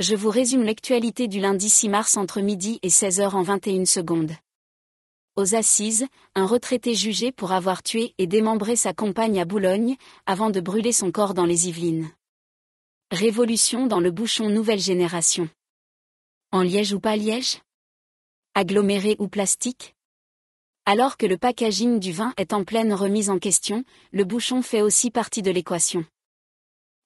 Je vous résume l'actualité du lundi 6 mars entre midi et 16h en 21 secondes. Aux assises, un retraité jugé pour avoir tué et démembré sa compagne à Boulogne, avant de brûler son corps dans les Yvelines. Révolution dans le bouchon nouvelle génération. En liège ou pas liège Aggloméré ou plastique Alors que le packaging du vin est en pleine remise en question, le bouchon fait aussi partie de l'équation.